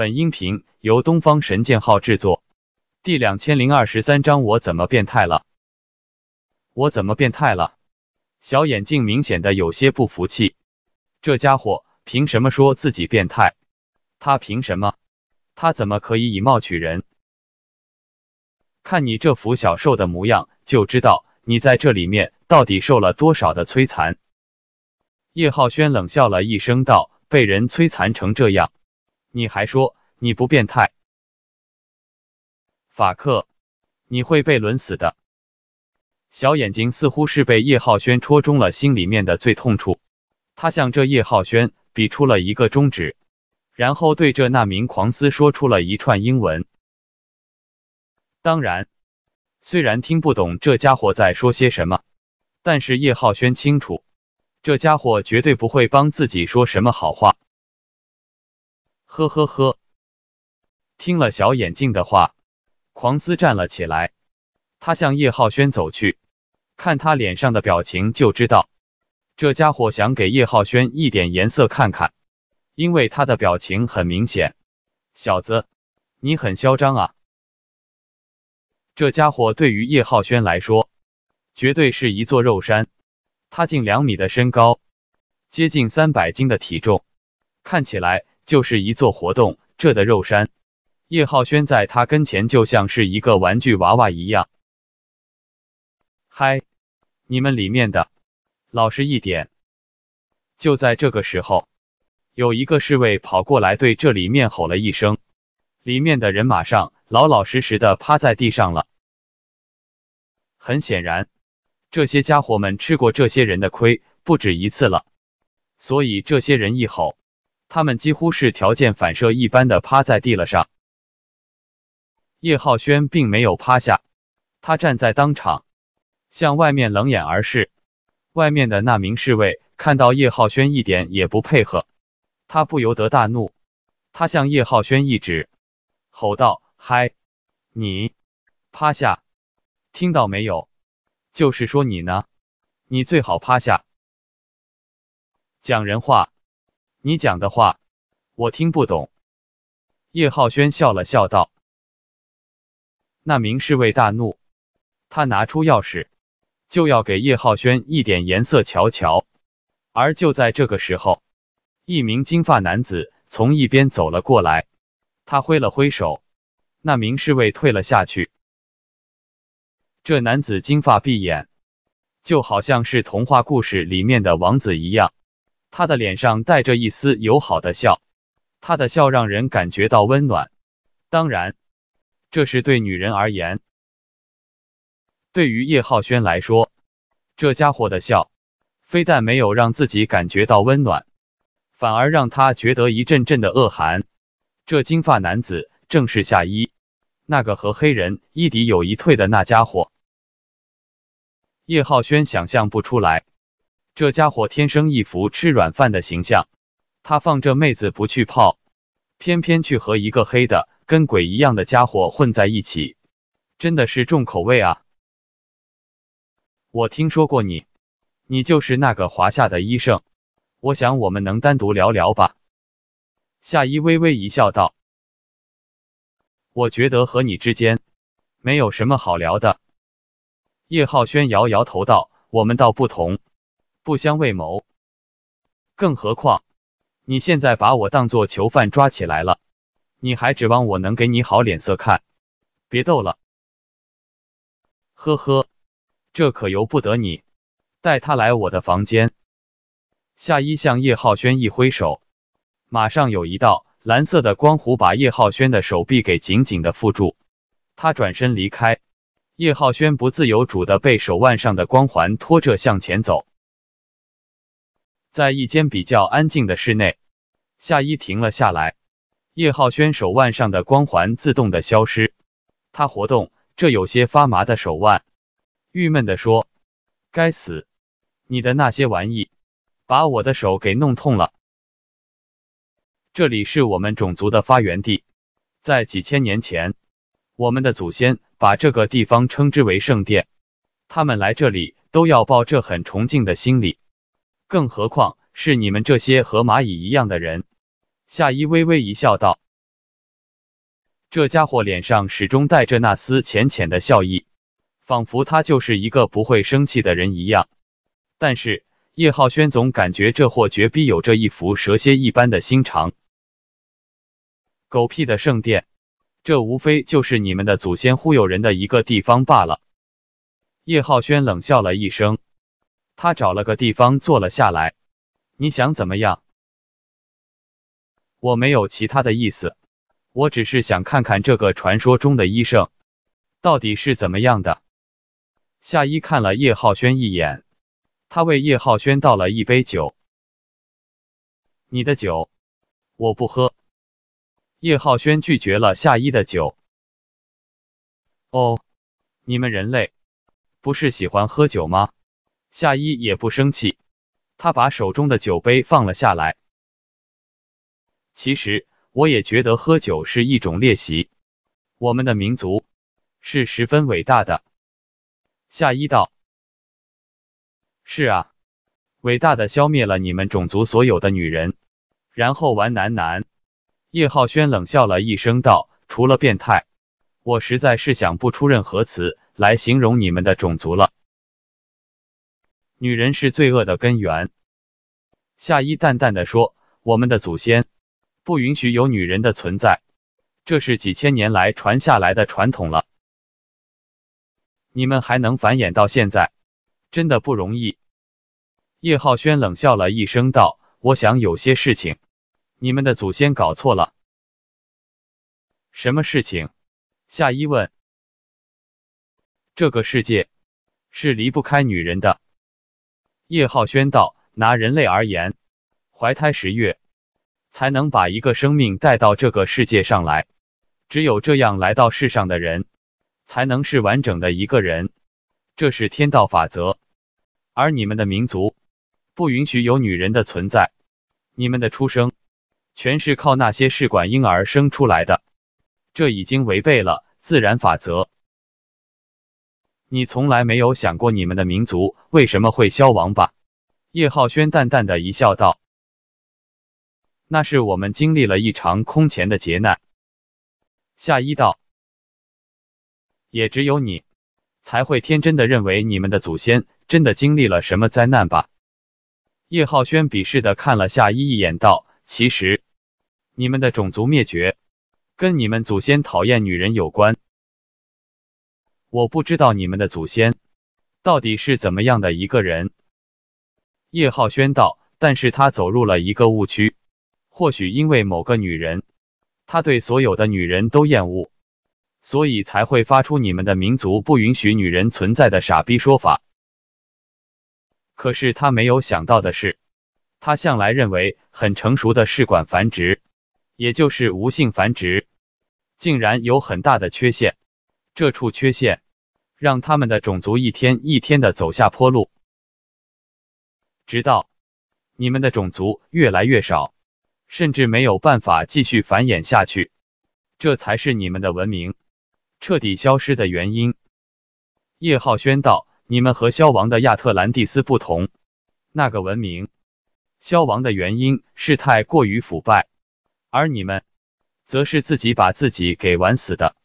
本音频由东方神剑号制作，第两千零二十三章，我怎么变态了？我怎么变态了？小眼镜明显的有些不服气，这家伙凭什么说自己变态？他凭什么？他怎么可以以貌取人？看你这副小受的模样，就知道你在这里面到底受了多少的摧残。叶浩轩冷笑了一声道：“被人摧残成这样。”你还说你不变态？法克，你会被轮死的！小眼睛似乎是被叶浩轩戳中了心里面的最痛处，他向这叶浩轩比出了一个中指，然后对着那名狂斯说出了一串英文。当然，虽然听不懂这家伙在说些什么，但是叶浩轩清楚，这家伙绝对不会帮自己说什么好话。呵呵呵，听了小眼镜的话，狂斯站了起来，他向叶浩轩走去，看他脸上的表情就知道，这家伙想给叶浩轩一点颜色看看，因为他的表情很明显，小子，你很嚣张啊！这家伙对于叶浩轩来说，绝对是一座肉山，他近两米的身高，接近三百斤的体重，看起来。就是一座活动这的肉山，叶浩轩在他跟前就像是一个玩具娃娃一样。嗨，你们里面的，老实一点！就在这个时候，有一个侍卫跑过来，对这里面吼了一声，里面的人马上老老实实的趴在地上了。很显然，这些家伙们吃过这些人的亏不止一次了，所以这些人一吼。他们几乎是条件反射一般的趴在地了上。叶浩轩并没有趴下，他站在当场，向外面冷眼而视。外面的那名侍卫看到叶浩轩一点也不配合，他不由得大怒，他向叶浩轩一指，吼道：“嗨，你趴下，听到没有？就是说你呢，你最好趴下，讲人话。”你讲的话，我听不懂。叶浩轩笑了笑道。那名侍卫大怒，他拿出钥匙，就要给叶浩轩一点颜色瞧瞧。而就在这个时候，一名金发男子从一边走了过来，他挥了挥手，那名侍卫退了下去。这男子金发碧眼，就好像是童话故事里面的王子一样。他的脸上带着一丝友好的笑，他的笑让人感觉到温暖。当然，这是对女人而言。对于叶浩轩来说，这家伙的笑，非但没有让自己感觉到温暖，反而让他觉得一阵阵的恶寒。这金发男子正是夏一，那个和黑人伊迪有一腿的那家伙。叶浩轩想象不出来。这家伙天生一副吃软饭的形象，他放着妹子不去泡，偏偏去和一个黑的跟鬼一样的家伙混在一起，真的是重口味啊！我听说过你，你就是那个华夏的医圣，我想我们能单独聊聊吧？夏依微微一笑道：“我觉得和你之间没有什么好聊的。”叶浩轩摇摇头道：“我们倒不同。”不相为谋，更何况你现在把我当做囚犯抓起来了，你还指望我能给你好脸色看？别逗了，呵呵，这可由不得你。带他来我的房间。夏一向叶浩轩一挥手，马上有一道蓝色的光弧把叶浩轩的手臂给紧紧的缚住。他转身离开，叶浩轩不自由主的被手腕上的光环拖着向前走。在一间比较安静的室内，夏依停了下来。叶浩轩手腕上的光环自动的消失，他活动这有些发麻的手腕，郁闷的说：“该死，你的那些玩意，把我的手给弄痛了。”这里是我们种族的发源地，在几千年前，我们的祖先把这个地方称之为圣殿，他们来这里都要抱这很崇敬的心理。更何况是你们这些和蚂蚁一样的人。”夏依微微一笑，道：“这家伙脸上始终带着那丝浅浅的笑意，仿佛他就是一个不会生气的人一样。但是叶浩轩总感觉这货绝逼有着一副蛇蝎一般的心肠。狗屁的圣殿，这无非就是你们的祖先忽悠人的一个地方罢了。”叶浩轩冷笑了一声。他找了个地方坐了下来。你想怎么样？我没有其他的意思，我只是想看看这个传说中的医生到底是怎么样的。夏一看了叶浩轩一眼，他为叶浩轩倒了一杯酒。你的酒，我不喝。叶浩轩拒绝了夏一的酒。哦，你们人类不是喜欢喝酒吗？夏一也不生气，他把手中的酒杯放了下来。其实我也觉得喝酒是一种练习。我们的民族是十分伟大的，夏一道。是啊，伟大的消灭了你们种族所有的女人，然后玩男男。叶浩轩冷笑了，一声道：“除了变态，我实在是想不出任何词来形容你们的种族了。”女人是罪恶的根源，夏一淡淡的说：“我们的祖先不允许有女人的存在，这是几千年来传下来的传统了。你们还能繁衍到现在，真的不容易。”叶浩轩冷笑了一声道：“我想有些事情，你们的祖先搞错了。”“什么事情？”夏一问。“这个世界是离不开女人的。”叶浩轩道：“拿人类而言，怀胎十月才能把一个生命带到这个世界上来。只有这样来到世上的人，才能是完整的一个人。这是天道法则。而你们的民族不允许有女人的存在，你们的出生全是靠那些试管婴儿生出来的，这已经违背了自然法则。”你从来没有想过你们的民族为什么会消亡吧？叶浩轩淡淡的一笑道：“那是我们经历了一场空前的劫难。”夏一道：“也只有你才会天真的认为你们的祖先真的经历了什么灾难吧？”叶浩轩鄙视的看了夏一一眼道：“其实，你们的种族灭绝，跟你们祖先讨厌女人有关。”我不知道你们的祖先到底是怎么样的一个人。叶浩轩道：“但是他走入了一个误区，或许因为某个女人，他对所有的女人都厌恶，所以才会发出你们的民族不允许女人存在的傻逼说法。可是他没有想到的是，他向来认为很成熟的试管繁殖，也就是无性繁殖，竟然有很大的缺陷。”这处缺陷，让他们的种族一天一天的走下坡路，直到你们的种族越来越少，甚至没有办法继续繁衍下去，这才是你们的文明彻底消失的原因。叶浩轩道：“你们和消亡的亚特兰蒂斯不同，那个文明消亡的原因是太过于腐败，而你们则是自己把自己给玩死的。”